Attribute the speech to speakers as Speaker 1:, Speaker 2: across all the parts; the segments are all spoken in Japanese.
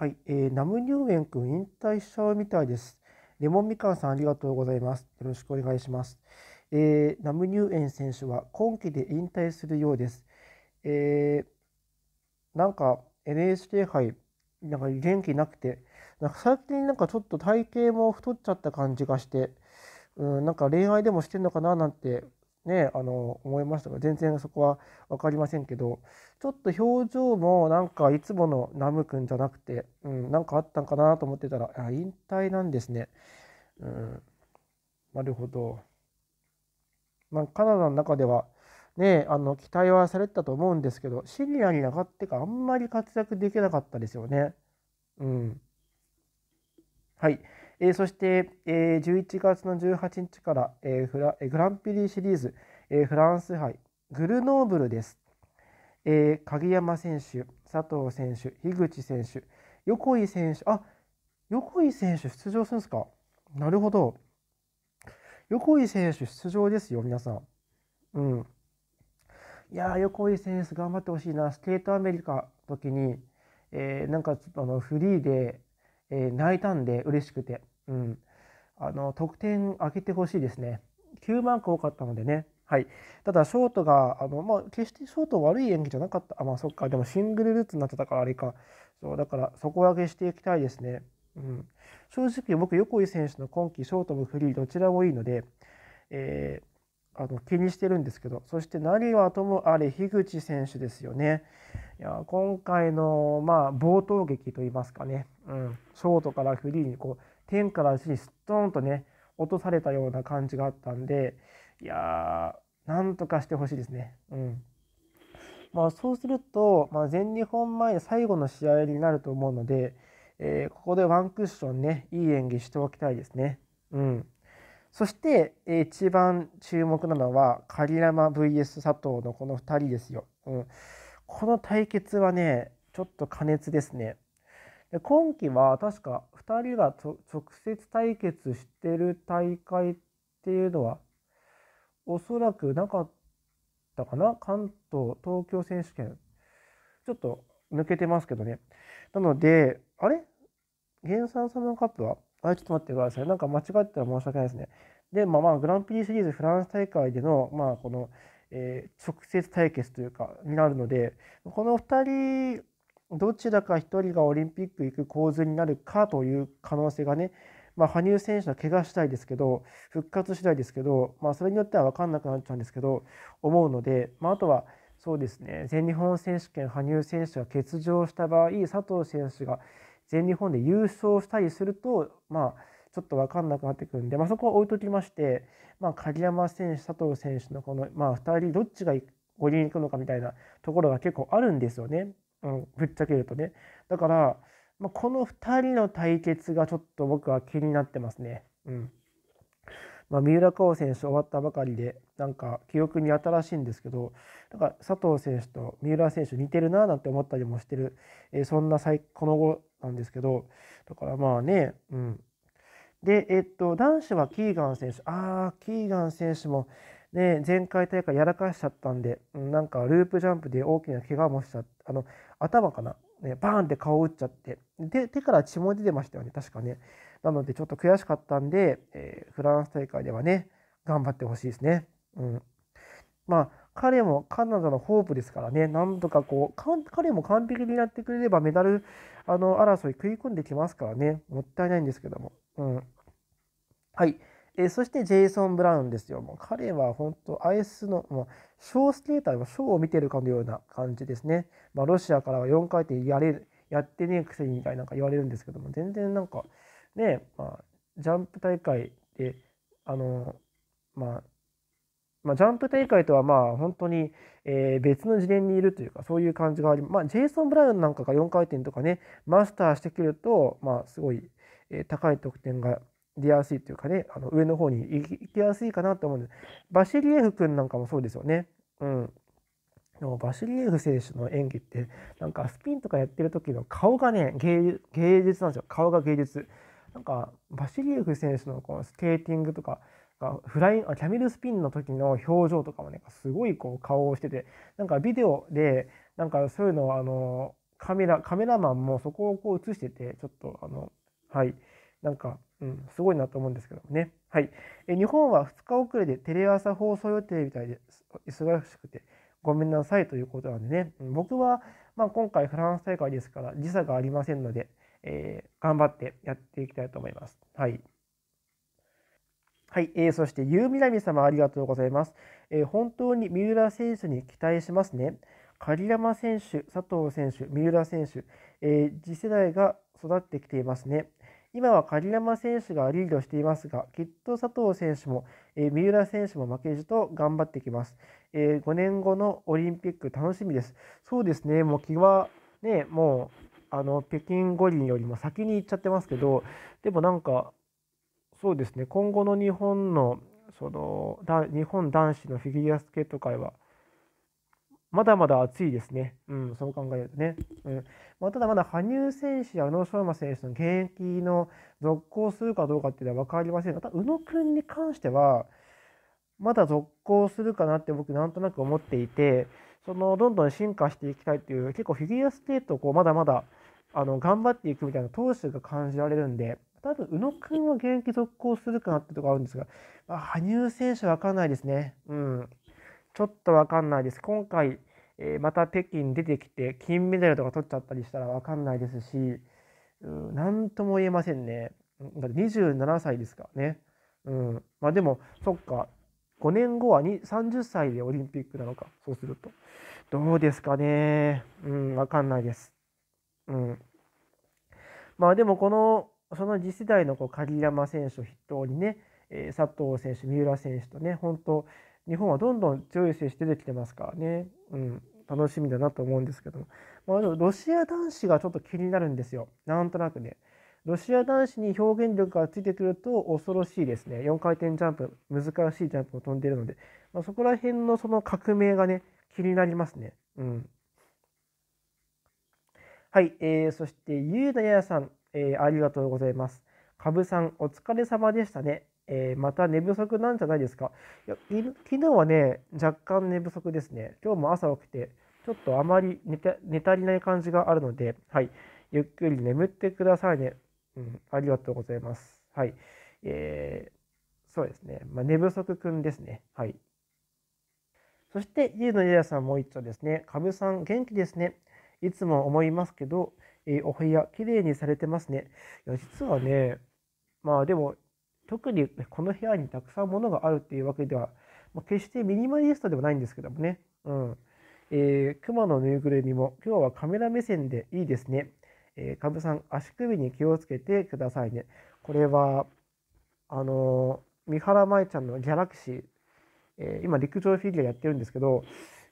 Speaker 1: はい、えー、ナムニューエン君引退しちゃうみたいです。レモンみかんさんありがとうございます。よろしくお願いします。えー、ナムニューエン選手は今季で引退するようです。えー、なんか NHK 杯、なんか元気なくて、なんか最近なんかちょっと体型も太っちゃった感じがして、うん、なんか恋愛でもしてんのかななんてね、あの思いましたが全然そこは分かりませんけどちょっと表情もなんかいつものナム君じゃなくて、うん、なんかあったんかなと思ってたらあ引退なんですね、うん、なるほど、まあ、カナダの中ではねあの期待はされてたと思うんですけどシニアに上がってかあんまり活躍できなかったですよねうんはいえそして、え11月の18日から、えフラグランピリシリーズ、えフランス杯グルノーブルです、え鍵山選手佐藤選手樋口選手横井選手あ横井選手出場するんですかなるほど横井選手出場ですよ皆さんうんいや横井選手頑張ってほしいなスケートアメリカの時に、えー、なんかちょっとあのフリーでえ泣いたんで嬉しくてうん、あの得点上げてほしいですね。9マーク多かったのでね。はい、ただ、ショートがあの、まあ、決してショート悪い演技じゃなかった、あまあ、そっか、でもシングルルーツになってたからあれか、そうだから底上げしていきたいですね。うん、正直、僕、横井選手の今季、ショートもフリー、どちらもいいので、えーあの気にしてるんですけどそして何はともあれ樋口選手ですよねいや今回の、まあ、冒頭劇といいますかね、うん、ショートからフリーにこう天から地にすっとんとね落とされたような感じがあったんでいやーなんとかしてほしいですね。うんまあ、そうすると、まあ、全日本前最後の試合になると思うので、えー、ここでワンクッションねいい演技しておきたいですね。うんそして一番注目なのは狩山 VS 佐藤のこの2人ですよ、うん、この対決はねちょっと過熱ですねで今季は確か2人が直接対決してる大会っていうのはおそらくなかったかな関東東京選手権ちょっと抜けてますけどねなのであれ原産サんのカップはあれちょっと待ってください。なんか間違ったら申し訳ないですね。で、まあ、まあグランプリシリーズフランス大会での,、まあこのえー、直接対決というかになるのでこの2人どちらか1人がオリンピック行く構図になるかという可能性がね、まあ、羽生選手は怪我次第ですけど復活次第ですけど、まあ、それによっては分かんなくなっちゃうんですけど思うので、まあ、あとはそうですね全日本選手権羽生選手が欠場した場合佐藤選手が全日本で優勝したりするとまあちょっと分かんなくなってくるんで、まあ、そこは置いときまして、まあ、鍵山選手、佐藤選手のこの、まあ、2人どっちが五輪行くのかみたいなところが結構あるんですよね、うん、ぶっちゃけるとね。だから、まあ、この2人の対決がちょっと僕は気になってますね。うんまあ、三浦佳生選手終わったばかりで、なんか記憶に新しいんですけど、なんか佐藤選手と三浦選手似てるななんて思ったりもしてる、えー、そんな最この後なんですけど、だからまあね、うん、で、えっと、男子はキーガン選手。あー、キーガン選手も、ね、前回大会やらかしちゃったんで、なんかループジャンプで大きな怪我もしちゃって、あの、頭かな、ね、バーンって顔を打っちゃって、で、手から血も出てましたよね、確かね。なので、ちょっと悔しかったんで、えー、フランス大会ではね、頑張ってほしいですね。うん。まあ、彼もカナダのホープですからね、なんとかこう、彼も完璧になってくれればメダルあの争い食い込んできますからね、もったいないんですけども。うん。はい。えー、そしてジェイソン・ブラウンですよ。もう彼は本当、アイスの、もう、ショースケーターのショーを見てるかのような感じですね。まあ、ロシアからは4回転やれる、やってねえくせにみたいなんか言われるんですけども、全然なんか、ね、まあ、ジャンプ大会で、あの、まあ、まあ、ジャンプ大会とはまあ本当に、えー、別の次元にいるというかそういう感じがありまあジェイソン・ブラウンなんかが4回転とかねマスターしてくるとまあすごいえ高い得点が出やすいというかね、あの上の方に行きやすいかなと思うんです。バシリエフ君なんかもそうですよね。うん。でもバシリエフ選手の演技って、なんかスピンとかやってる時の顔がね、芸術なんですよ。顔が芸術。なんか、バシリエフ選手のこのスケーティングとか、フラインキャメルスピンの時の表情とかもね、すごいこう顔をしてて、なんかビデオで、なんかそういうのをあの、カメラ、カメラマンもそこをこう映してて、ちょっとあの、はい。なんか、うん、すごいなと思うんですけどもね。はい。え日本は2日遅れでテレ朝放送予定みたいで忙しくて、ごめんなさいということなんでね。うん、僕は、まあ、今回フランス大会ですから時差がありませんので、えー、頑張ってやっていきたいと思います。はい。はい、えー、そして、ゆうみなみ様ありがとうございます、えー、本当に三浦選手に期待しますね。狩山選手、佐藤選手、三浦選手、えー、次世代が育ってきていますね。今は狩山選手がリードしていますが、きっと佐藤選手も、えー、三浦選手も負けじと頑張ってきます、えー、5年後のオリンピック楽しみです。そうですね、もう気はね、もうあの北京五輪よりも先に行っちゃってますけど、でもなんか、そうですね、今後の日本のその日本男子のフィギュアスケート界は、まだまだ暑いですね。うん、そう考えるとね。うんまあ、ただまだ羽生選手や宇野昌磨選手の現役の続行するかどうかっていうのは分かりませんが、ただ宇野君に関しては、まだ続行するかなって僕なんとなく思っていて、そのどんどん進化していきたいっていう、結構フィギュアスケートをこうまだまだあの頑張っていくみたいな投手が感じられるんで、多分宇野君は現役続行するかなってとこあるんですが、まあ、羽生選手は分かんないですね。うん。ちょっとわかんないです。今回、えまた北京出てきて、金メダルとか取っちゃったりしたらわかんないですし、何とも言えませんね。だって27歳ですからね。うん。まあでも、そっか。5年後は30歳でオリンピックなのか。そうすると。どうですかね。うん、わかんないです。うん。まあでも、この、その次世代のこう鍵山選手を筆頭にね、佐藤選手、三浦選手とね、本当、日本はどんどん強い選手出てきてますからね、うん、楽しみだなと思うんですけども、まあ、ロシア男子がちょっと気になるんですよ、なんとなくね。ロシア男子に表現力がついてくると恐ろしいですね。4回転ジャンプ、難しいジャンプを飛んでいるので、まあ、そこら辺のその革命がね、気になりますね。うん。はい、えー、そして、ゆうだややさん、えー、ありがとうございます。かぶさん、お疲れ様でしたね。えー、また寝不足なんじゃないですかいや昨日はね若干寝不足ですね今日も朝起きてちょっとあまり寝寝足りない感じがあるので、はい、ゆっくり眠ってくださいね、うん、ありがとうございますはいえー、そうですね、まあ、寝不足くんですねはいそして、ゆうのゆやさんも一丁ですね。かぶさん、元気ですね。いつも思いますけど、えー、お部屋、きれいにされてますね。いや、実はね、まあでも、特にこの部屋にたくさん物があるっていうわけでは、まあ、決してミニマリストではないんですけどもね。うん。えー、熊のぬいぐるみも今日はカメラ目線でいいですね。えー、田さん、足首に気をつけてくださいね。これは、あのー、三原舞ちゃんのギャラクシー、えー、今陸上フィギュアやってるんですけど、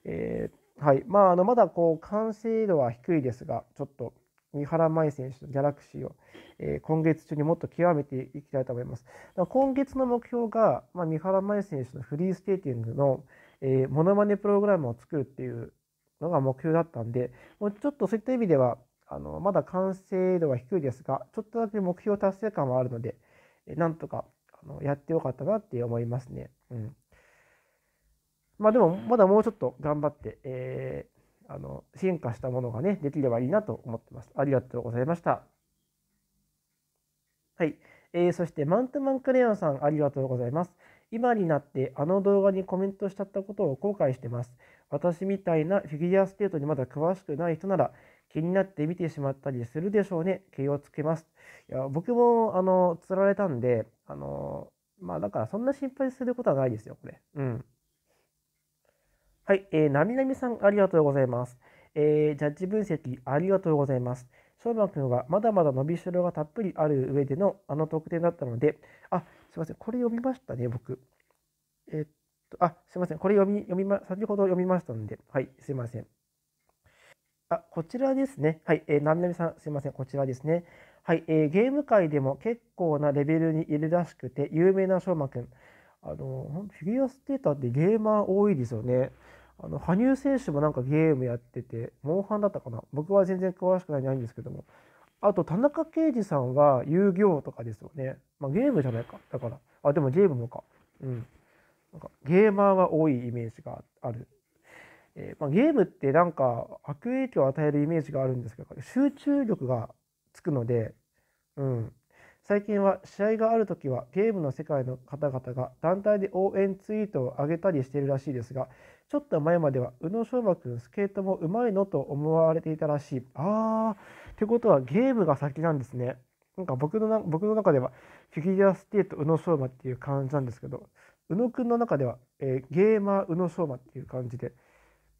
Speaker 1: えー、はい。まあ、あの、まだこう、完成度は低いですが、ちょっと、三原舞依選手とギャラクシーを、えー、今月中にもっと極めていきたいと思います。今月の目標が、まあ、三原舞依選手のフリースケーティングの、えー、モノマネプログラムを作るっていうのが目標だったんで、もうちょっとそういった意味では、あのまだ完成度は低いですが、ちょっとだけ目標達成感はあるので、えー、なんとかあのやってよかったなって思いますね。うんまあでも、まだもうちょっと頑張って、えー、あの進化したものがね、できればいいなと思ってます。ありがとうございました。はい。えー、そして、マントマンクレヨンさん、ありがとうございます。今になってあの動画にコメントしちゃったことを後悔してます。私みたいなフィギュアスケートにまだ詳しくない人なら気になって見てしまったりするでしょうね。気をつけます。いや僕も、あの、釣られたんで、あの、まあだからそんな心配することはないですよ、これ。うん。はい、えー、なみなみさん、ありがとうございます。えー、ジャッジ分析、ありがとうございます。翔馬くんはまだまだ伸びしろがたっぷりある上でのあの特典だったので、あ、すいません、これ読みましたね、僕。えー、っと、あ、すいません、これ読み、読みま、先ほど読みましたので、はい、すいません。あ、こちらですね。はい、えー、なみなみさん、すいません、こちらですね。はい、えー、ゲーム界でも結構なレベルにいるらしくて、有名な翔馬くん。あの、フィギュアステーターってゲーマー多いですよね。あの羽生選手もなんかゲームやってて、モンハンだったかな、僕は全然詳しくないんですけども、あと田中圭司さんは遊戯王とかですよね、まあ、ゲームじゃないか、だから、あ、でもゲームもか、うん、なんかゲーマーは多いイメージがある。えー、まあ、ゲームってなんか悪影響を与えるイメージがあるんですけど集中力がつくので、うん、最近は試合があるときはゲームの世界の方々が団体で応援ツイートを上げたりしているらしいですが、ちょっと前までは宇野昌磨君スケートもうまいのと思われていたらしい。あー、ってことはゲームが先なんですね。なんか僕のな僕の中ではフィギュアスケート宇野昌磨っていう感じなんですけど、宇野くんの中では、えー、ゲーマー宇野昌磨っていう感じで、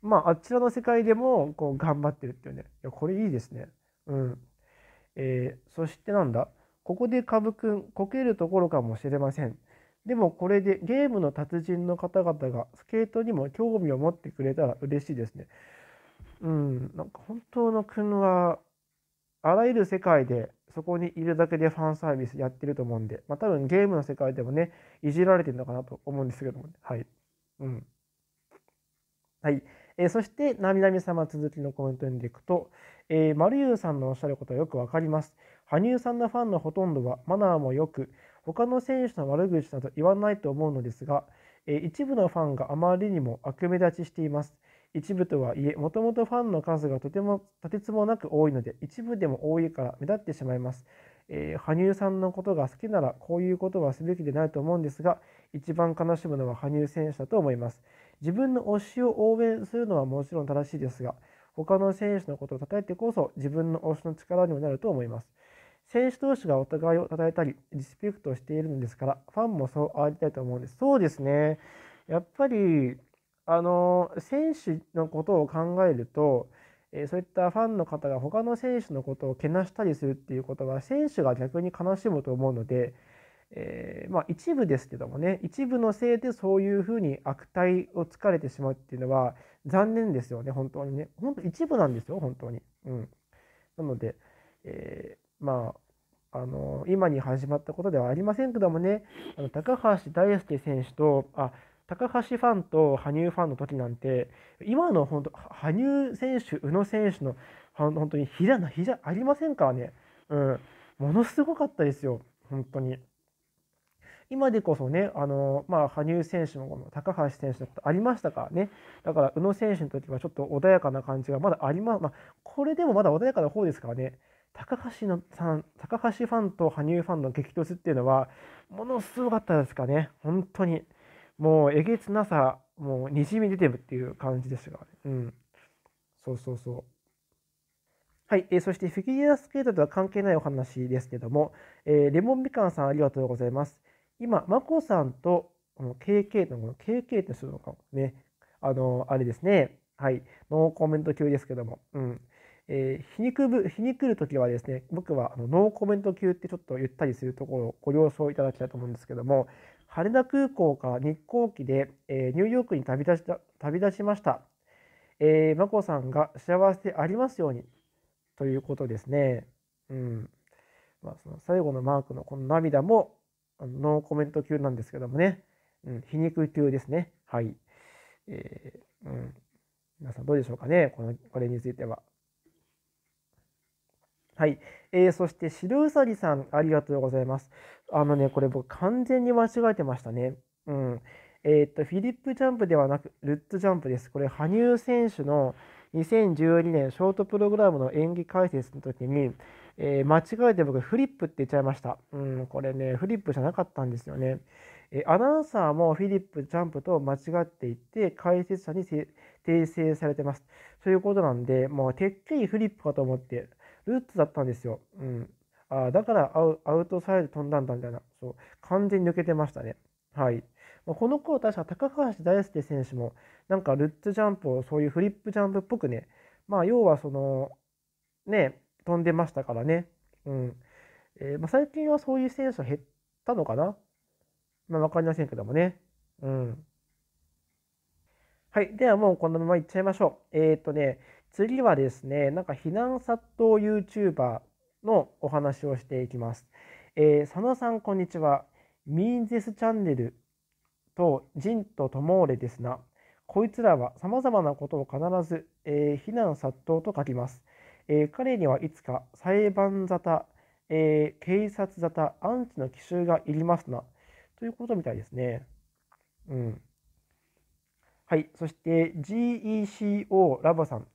Speaker 1: まああちらの世界でもこう頑張ってるっていうね。いや、これいいですね。うん。えー、そしてなんだここでカブくんこけるところかもしれません。でもこれでゲームの達人の方々がスケートにも興味を持ってくれたら嬉しいですね。うん、なんか本当のくんはあらゆる世界でそこにいるだけでファンサービスやってると思うんで、まあ、多分ゲームの世界でもね、いじられてるのかなと思うんですけども、ね、はい。うん。はい。えー、そして、なみなみ様続きのコメントにでいくと、えー、まゆうさんのおっしゃることはよくわかります。羽生さんのファンのほとんどはマナーも良く、他の選手の悪口など言わないと思うのですが、え一部のファンがあまりにも悪目立ちしています。一部とはいえ、もともとファンの数がとてもとてつもなく多いので、一部でも多いから目立ってしまいます。えー、羽生さんのことが好きならこういうことはすべきでないと思うんですが一番悲しむのは羽生選手だと思います自分の推しを応援するのはもちろん正しいですが他の選手のことを叩いてこそ自分の推しの力にもなると思います選手同士がお互いを称えたり、リスペクトしているんですから、ファンもそうありたいと思うんです。そうですね。やっぱり、あの、選手のことを考えると、えそういったファンの方が他の選手のことをけなしたりするっていうことは、選手が逆に悲しむと思うので、えー、まあ、一部ですけどもね、一部のせいでそういうふうに悪態をつかれてしまうっていうのは残念ですよね、本当にね。本当一部なんですよ、本当に。うん。なので、えーまあ、あの今に始まったことではありませんけどもねあの高橋大輔選手とあ高橋ファンと羽生ファンの時なんて今の本当羽生選手宇野選手の本当に膝な膝ありませんからね、うん、ものすごかったですよ本当に。今でこそね、あのまあ、羽生選手も高橋選手のことありましたからね、だから宇野選手の時はちょっと穏やかな感じがまだあります、まあ、これでもまだ穏やかな方ですからね、高橋のさん、高橋ファンと羽生ファンの激突っていうのは、ものすごかったですかね、本当に。もうえげつなさ、もうにじみ出てるっていう感じですが、ね、うん。そうそうそう。はい、えー、そしてフィギュアスケートとは関係ないお話ですけども、えー、レモンみかんさんありがとうございます。今、眞子さんとこの KK の、この KK ってするのかもね、あの、あれですね、はい、ノーコメント級ですけども、うん、えー、皮肉部皮肉る時はですね僕はあのノーコメント級ってちょっと言ったりするところをご了承いただきたいと思うんですけども羽田空港から日航機で、えー、ニューヨークに旅立した旅立ちました、えー、眞子さんが幸せでありますようにということですね、うんまあ、その最後のマークのこの涙もノーコメント級なんですけどもね、うん、皮肉級ですねはい、えーうん、皆さんどうでしょうかねこのこれについては。はい。えー、そして、白うさぎさん、ありがとうございます。あのね、これ僕完全に間違えてましたね。うん。えー、っと、フィリップジャンプではなく、ルッツジャンプです。これ、羽生選手の2012年ショートプログラムの演技解説の時に、えー、間違えて僕、フリップって言っちゃいました。うん、これね、フリップじゃなかったんですよね。えアナウンサーもフィリップ・ジャンプと間違っていて、解説者に訂正されてます。そういうことなんで、もうてっきりフリップかと思って、ルーツだったんですよ。うん。あだからアウトサイド飛んだんだみたいな。そう。完全に抜けてましたね。はい。まあ、この頃確か高橋大輔選手も、なんかルッツジャンプをそういうフリップジャンプっぽくね、まあ要はその、ね、飛んでましたからね。うん。えー、まあ、最近はそういう選手は減ったのかなまあわかりませんけどもね。うん。はい。ではもうこのままいっちゃいましょう。えー、っとね、次はですね、なんか避難殺到 YouTuber のお話をしていきます。えー、佐野さん、こんにちは。ミーンゼスチャンネルとジンとトモーレですな。こいつらは様々なことを必ず、えー、避難殺到と書きます。えー、彼にはいつか裁判沙汰、えー、警察沙汰、アンチの奇襲がいりますな。ということみたいですね。うん。はい。そして GECO ラボさん。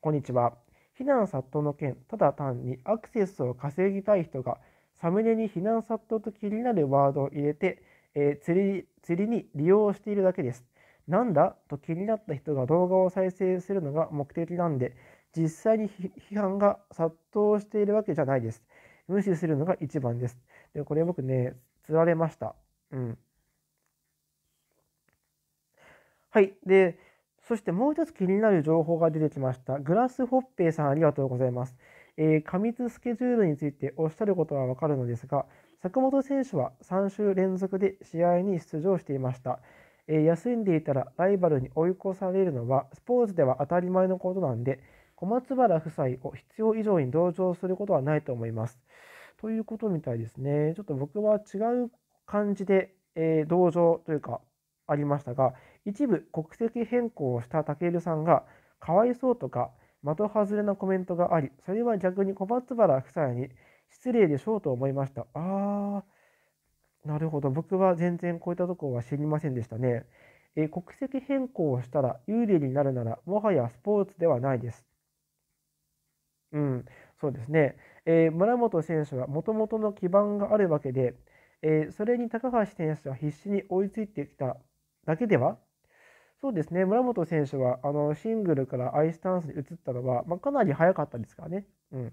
Speaker 1: こんにちは。避難殺到の件、ただ単にアクセスを稼ぎたい人が、サムネに避難殺到と気になるワードを入れて、えー、釣り釣りに利用しているだけです。なんだと気になった人が動画を再生するのが目的なんで、実際に批判が殺到しているわけじゃないです。無視するのが一番です。でこれ僕ね、釣られました。うん。はい。で、そしてもう一つ気になる情報が出てきました。グラスホッペイさんありがとうございます。えー、過密スケジュールについておっしゃることはわかるのですが、坂本選手は3週連続で試合に出場していました。えー、休んでいたらライバルに追い越されるのはスポーツでは当たり前のことなんで、小松原夫妻を必要以上に同情することはないと思います。ということみたいですね。ちょっと僕は違う感じで、えー、同情というかありましたが、一部国籍変更をしたたけるさんが、かわいそうとか、的外れなコメントがあり、それは逆に小松原夫妻に失礼でしょうと思いました。あー、なるほど。僕は全然こういったところは知りませんでしたね。え国籍変更をしたら有利になるなら、もはやスポーツではないです。うん、そうですね。えー、村本選手はもともとの基盤があるわけで、えー、それに高橋選手は必死に追いついてきただけではそうですね、村本選手はあのシングルからアイスタンスに移ったのは、まあ、かなり早かったですからね、うん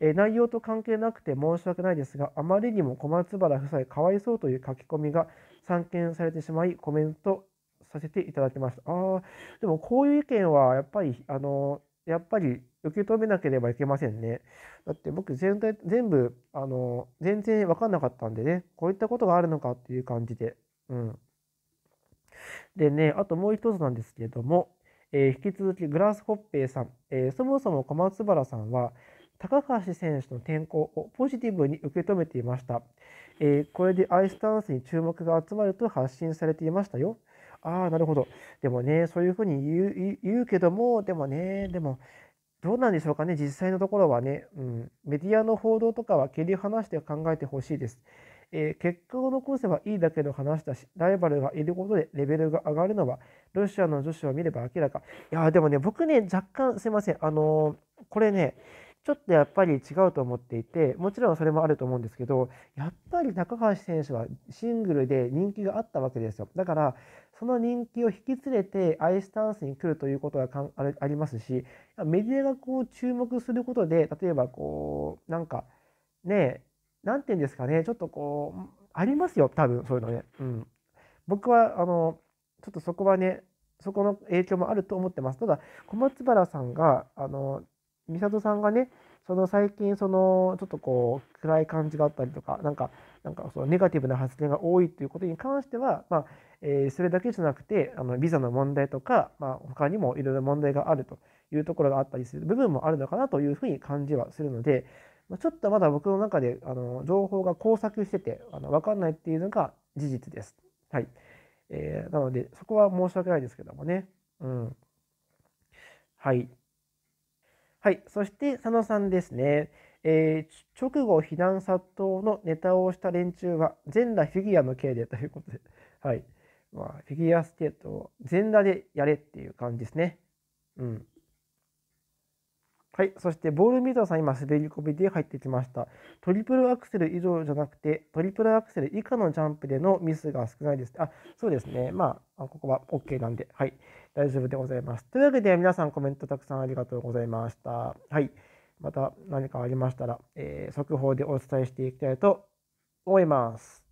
Speaker 1: え内容と関係なくて申し訳ないですが、あまりにも小松原夫妻かわいそうという書き込みが散見されてしまい、コメントさせていただきました。あでもこういう意見はやっぱり、あのやっぱり受け止めなければいけませんね。だって僕全体、全部、あの全然分かんなかったんでね、こういったことがあるのかっていう感じで。うんでね、あともう一つなんですけれども、えー、引き続きグラスホッペイさん、えー、そもそも小松原さんは、高橋選手の転向をポジティブに受け止めていました。えー、これでアイスダンスに注目が集まると発信されていましたよ。ああ、なるほど。でもね、そういうふうに言うけども、でもね、でも、どうなんでしょうかね、実際のところはね、うん、メディアの報道とかは切り離して考えてほしいです。えー、結果を残せばいいだけの話だし、ライバルがいることでレベルが上がるのは、ロシアの女子を見れば明らか。いや、でもね、僕ね、若干、すいません、あのー、これね、ちょっとやっぱり違うと思っていて、もちろんそれもあると思うんですけど、やっぱり高橋選手はシングルで人気があったわけですよ。だから、その人気を引き連れてアイスタンスに来るということがありますし、メディアがこう注目することで、例えばこう、なんか、ねえ、何て言うんですかね、ちょっとこう、ありますよ、多分そういうのね。うん。僕は、あの、ちょっとそこはね、そこの影響もあると思ってます。ただ、小松原さんが、あの、美里さんがね、その最近、その、ちょっとこう、暗い感じがあったりとか、なんか、なんかそのネガティブな発言が多いということに関しては、まあ、えー、それだけじゃなくて、あのビザの問題とか、まあ、他にもいろいろ問題があるというところがあったりする部分もあるのかなというふうに感じはするので、ちょっとまだ僕の中であの情報が交錯しててあの分かんないっていうのが事実です。はいえー、なのでそこは申し訳ないですけどもね。うん、はい、はい、そして佐野さんですね。えー、直後避難殺到のネタをした連中は全裸フィギュアの刑でということで、はいまあ、フィギュアスケートを全裸でやれっていう感じですね。うんはい。そして、ボールミートさん、今、滑り込みで入ってきました。トリプルアクセル以上じゃなくて、トリプルアクセル以下のジャンプでのミスが少ないです。あ、そうですね。まあ、ここは OK なんで、はい。大丈夫でございます。というわけで、皆さん、コメントたくさんありがとうございました。はい。また何かありましたら、えー、速報でお伝えしていきたいと思います。